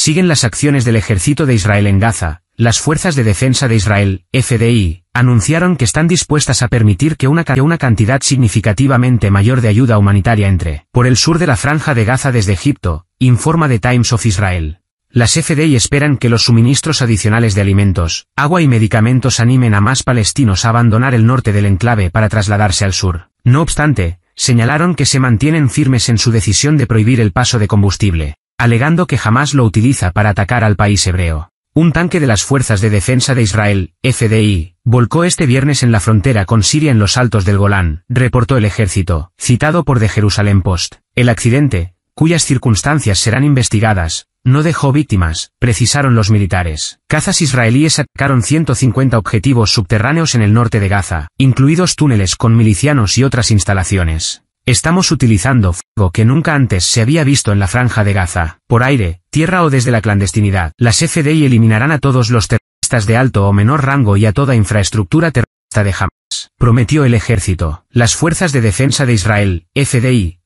siguen las acciones del ejército de Israel en Gaza, las Fuerzas de Defensa de Israel, FDI, anunciaron que están dispuestas a permitir que una, cantidad significativamente mayor de ayuda humanitaria entre por el sur de la franja de Gaza desde Egipto, informa The Times of Israel. Las FDI esperan que los suministros adicionales de alimentos, agua y medicamentos animen a más palestinos a abandonar el norte del enclave para trasladarse al sur. No obstante, señalaron que se mantienen firmes en su decisión de prohibir el paso de combustible, alegando que jamás lo utiliza para atacar al país hebreo. Un tanque de las Fuerzas de Defensa de Israel, FDI, volcó este viernes en la frontera con Siria en los altos del Golán, reportó el ejército, citado por The Jerusalem Post. El accidente, cuyas circunstancias serán investigadas, no dejó víctimas, precisaron los militares. Cazas israelíes atacaron 150 objetivos subterráneos en el norte de Gaza, incluidos túneles con milicianos y otras instalaciones. Estamos utilizando fuego que nunca antes se había visto en la franja de Gaza, por aire, tierra o desde la clandestinidad. Las FDI eliminarán a todos los terroristas de alto o menor rango y a toda infraestructura terrorista de Hamas, prometió el ejército. Las fuerzas de defensa de Israel, FDI,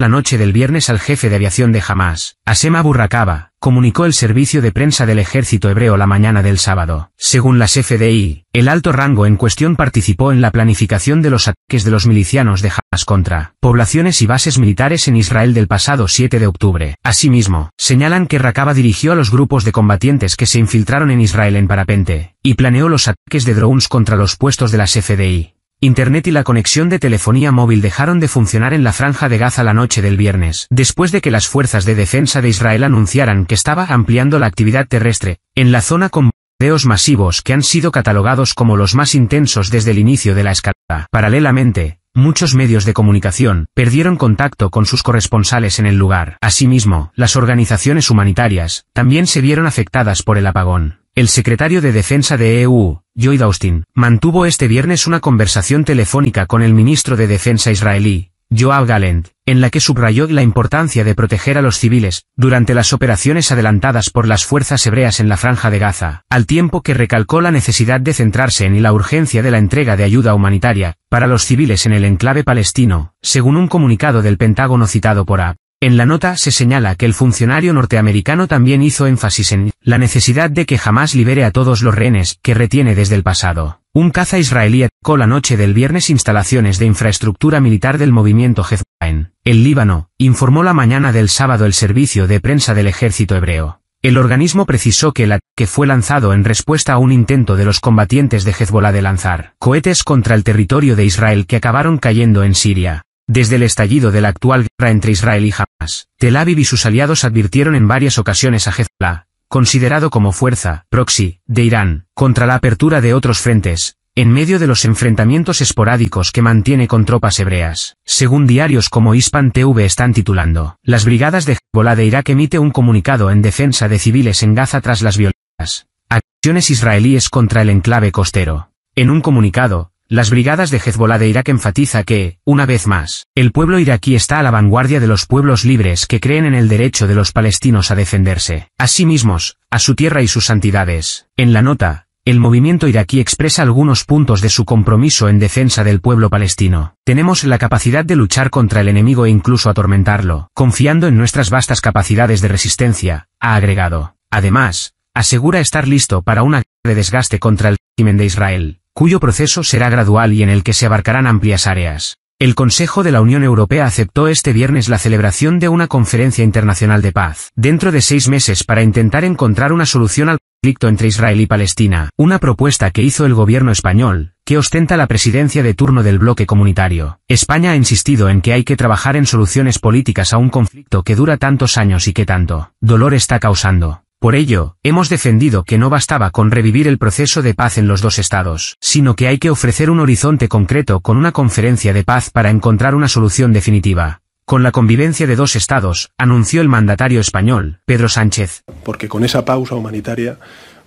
la noche del viernes al jefe de aviación de Hamas, Asema Rakaba, comunicó el servicio de prensa del ejército hebreo la mañana del sábado. Según las FDI, el alto rango en cuestión participó en la planificación de los ataques de los milicianos de Hamas contra poblaciones y bases militares en Israel del pasado 7 de octubre. Asimismo, señalan que Rakaba dirigió a los grupos de combatientes que se infiltraron en Israel en parapente, y planeó los ataques de drones contra los puestos de las FDI. Internet y la conexión de telefonía móvil dejaron de funcionar en la franja de Gaza la noche del viernes, después de que las fuerzas de defensa de Israel anunciaran que estaba ampliando la actividad terrestre, en la zona con bombardeos masivos que han sido catalogados como los más intensos desde el inicio de la escalada. Paralelamente, muchos medios de comunicación perdieron contacto con sus corresponsales en el lugar. Asimismo, las organizaciones humanitarias también se vieron afectadas por el apagón. El secretario de Defensa de EU, Lloyd Austin, mantuvo este viernes una conversación telefónica con el ministro de Defensa israelí, Joab Galent, en la que subrayó la importancia de proteger a los civiles, durante las operaciones adelantadas por las fuerzas hebreas en la franja de Gaza, al tiempo que recalcó la necesidad de centrarse en y la urgencia de la entrega de ayuda humanitaria, para los civiles en el enclave palestino, según un comunicado del Pentágono citado por AP. En la nota se señala que el funcionario norteamericano también hizo énfasis en la necesidad de que jamás libere a todos los rehenes que retiene desde el pasado. Un caza israelí atacó la noche del viernes instalaciones de infraestructura militar del movimiento Hezbollah en el Líbano, informó la mañana del sábado el servicio de prensa del ejército hebreo. El organismo precisó que el ataque fue lanzado en respuesta a un intento de los combatientes de Hezbollah de lanzar cohetes contra el territorio de Israel que acabaron cayendo en Siria. Desde el estallido de la actual guerra entre Israel y Hamas, Tel Aviv y sus aliados advirtieron en varias ocasiones a Hezbollah, considerado como fuerza proxy de Irán, contra la apertura de otros frentes, en medio de los enfrentamientos esporádicos que mantiene con tropas hebreas. Según diarios como Hispan TV están titulando, las brigadas de Hezbollah de Irak emite un comunicado en defensa de civiles en Gaza tras las violencias acciones israelíes contra el enclave costero. En un comunicado, las brigadas de Hezbollah de Irak enfatiza que, una vez más, el pueblo iraquí está a la vanguardia de los pueblos libres que creen en el derecho de los palestinos a defenderse, a sí mismos, a su tierra y sus santidades. En la nota, el movimiento iraquí expresa algunos puntos de su compromiso en defensa del pueblo palestino. Tenemos la capacidad de luchar contra el enemigo e incluso atormentarlo, confiando en nuestras vastas capacidades de resistencia, ha agregado. Además, asegura estar listo para una de desgaste contra el régimen de Israel cuyo proceso será gradual y en el que se abarcarán amplias áreas. El Consejo de la Unión Europea aceptó este viernes la celebración de una conferencia internacional de paz, dentro de seis meses para intentar encontrar una solución al conflicto entre Israel y Palestina, una propuesta que hizo el gobierno español, que ostenta la presidencia de turno del bloque comunitario. España ha insistido en que hay que trabajar en soluciones políticas a un conflicto que dura tantos años y que tanto dolor está causando. Por ello, hemos defendido que no bastaba con revivir el proceso de paz en los dos estados, sino que hay que ofrecer un horizonte concreto con una conferencia de paz para encontrar una solución definitiva. Con la convivencia de dos estados, anunció el mandatario español, Pedro Sánchez. Porque con esa pausa humanitaria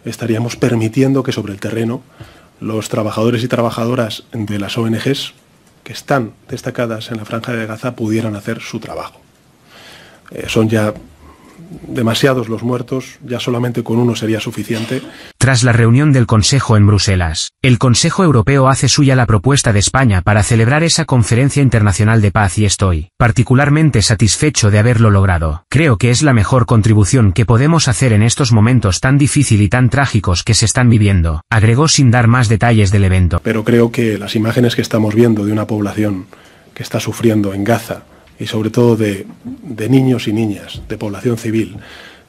estaríamos permitiendo que sobre el terreno los trabajadores y trabajadoras de las ONGs que están destacadas en la franja de Gaza pudieran hacer su trabajo. Eh, son ya demasiados los muertos, ya solamente con uno sería suficiente. Tras la reunión del Consejo en Bruselas, el Consejo Europeo hace suya la propuesta de España para celebrar esa conferencia internacional de paz y estoy particularmente satisfecho de haberlo logrado. Creo que es la mejor contribución que podemos hacer en estos momentos tan difícil y tan trágicos que se están viviendo, agregó sin dar más detalles del evento. Pero creo que las imágenes que estamos viendo de una población que está sufriendo en Gaza, y sobre todo de, de niños y niñas, de población civil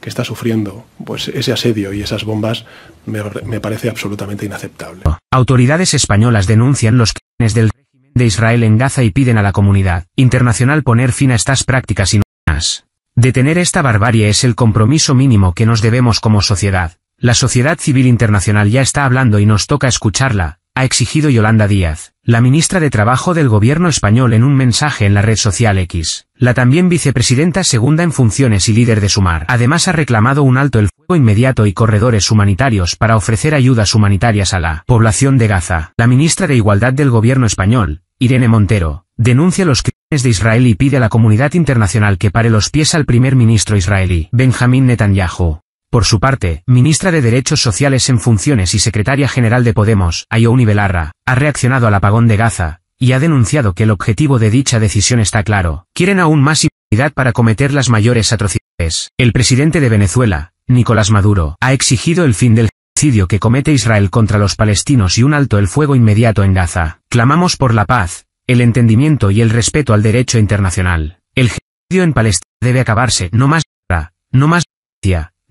que está sufriendo pues ese asedio y esas bombas me, parece absolutamente inaceptable. Autoridades españolas denuncian los crímenes del régimen de Israel en Gaza y piden a la comunidad internacional poner fin a estas prácticas inhumanas. Detener esta barbarie es el compromiso mínimo que nos debemos como sociedad. La sociedad civil internacional ya está hablando y nos toca escucharla, ha exigido Yolanda Díaz la ministra de Trabajo del gobierno español en un mensaje en la red social X. La también vicepresidenta segunda en funciones y líder de Sumar. Además ha reclamado un alto el fuego inmediato y corredores humanitarios para ofrecer ayudas humanitarias a la población de Gaza. La ministra de Igualdad del gobierno español, Irene Montero, denuncia los crímenes de Israel y pide a la comunidad internacional que pare los pies al primer ministro israelí, Benjamín Netanyahu. Por su parte, ministra de Derechos Sociales en funciones y secretaria general de Podemos, Ayouni Belarra, ha reaccionado al apagón de Gaza, y ha denunciado que el objetivo de dicha decisión está claro. Quieren aún más impunidad para cometer las mayores atrocidades. El presidente de Venezuela, Nicolás Maduro, ha exigido el fin del genocidio que comete Israel contra los palestinos y un alto el fuego inmediato en Gaza. Clamamos por la paz, el entendimiento y el respeto al derecho internacional. El genocidio en Palestina debe acabarse, no más guerra, no más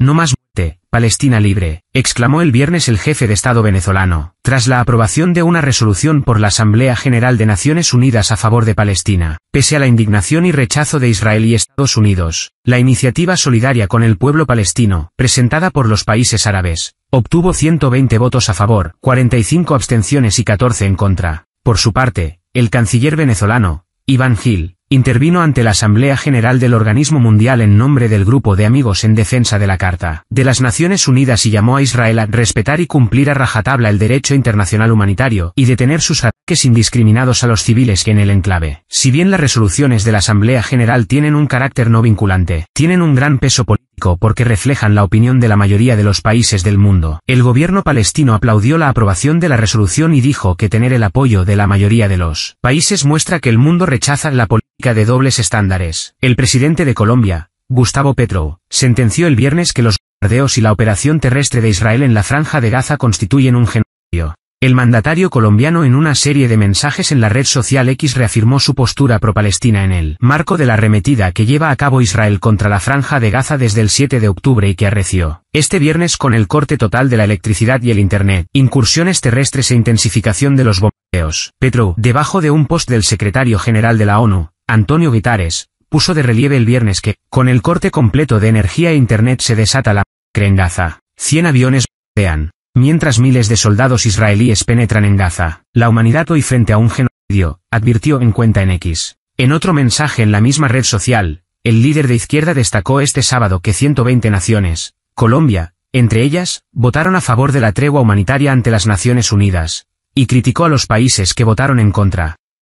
no más muerte, Palestina libre, exclamó el viernes el jefe de Estado venezolano, tras la aprobación de una resolución por la Asamblea General de Naciones Unidas a favor de Palestina. Pese a la indignación y rechazo de Israel y Estados Unidos, la iniciativa solidaria con el pueblo palestino, presentada por los países árabes, obtuvo 120 votos a favor, 45 abstenciones y 14 en contra. Por su parte, el canciller venezolano, Iván Gil, intervino ante la Asamblea General del Organismo Mundial en nombre del Grupo de Amigos en Defensa de la Carta de las Naciones Unidas y llamó a Israel a respetar y cumplir a rajatabla el derecho internacional humanitario y detener sus ataques indiscriminados a los civiles en el enclave. Si bien las resoluciones de la Asamblea General tienen un carácter no vinculante, tienen un gran peso político porque reflejan la opinión de la mayoría de los países del mundo. El gobierno palestino aplaudió la aprobación de la resolución y dijo que tener el apoyo de la mayoría de los países muestra que el mundo rechaza la política de dobles estándares. El presidente de Colombia, Gustavo Petro, sentenció el viernes que los bombardeos y la operación terrestre de Israel en la franja de Gaza constituyen un genocidio. El mandatario colombiano en una serie de mensajes en la red social X reafirmó su postura pro-Palestina en el marco de la arremetida que lleva a cabo Israel contra la franja de Gaza desde el 7 de octubre y que arreció este viernes con el corte total de la electricidad y el Internet, incursiones terrestres e intensificación de los bombardeos. Petro, debajo de un post del secretario general de la ONU, Antonio Guitares, puso de relieve el viernes que, con el corte completo de energía e Internet se desata la cre en Gaza. 100 aviones vean. Mientras miles de soldados israelíes penetran en Gaza, la humanidad hoy frente a un genocidio, advirtió en cuenta en X. En otro mensaje en la misma red social, el líder de izquierda destacó este sábado que 120 naciones, Colombia, entre ellas, votaron a favor de la tregua humanitaria ante las Naciones Unidas, y criticó a los países que votaron en contra.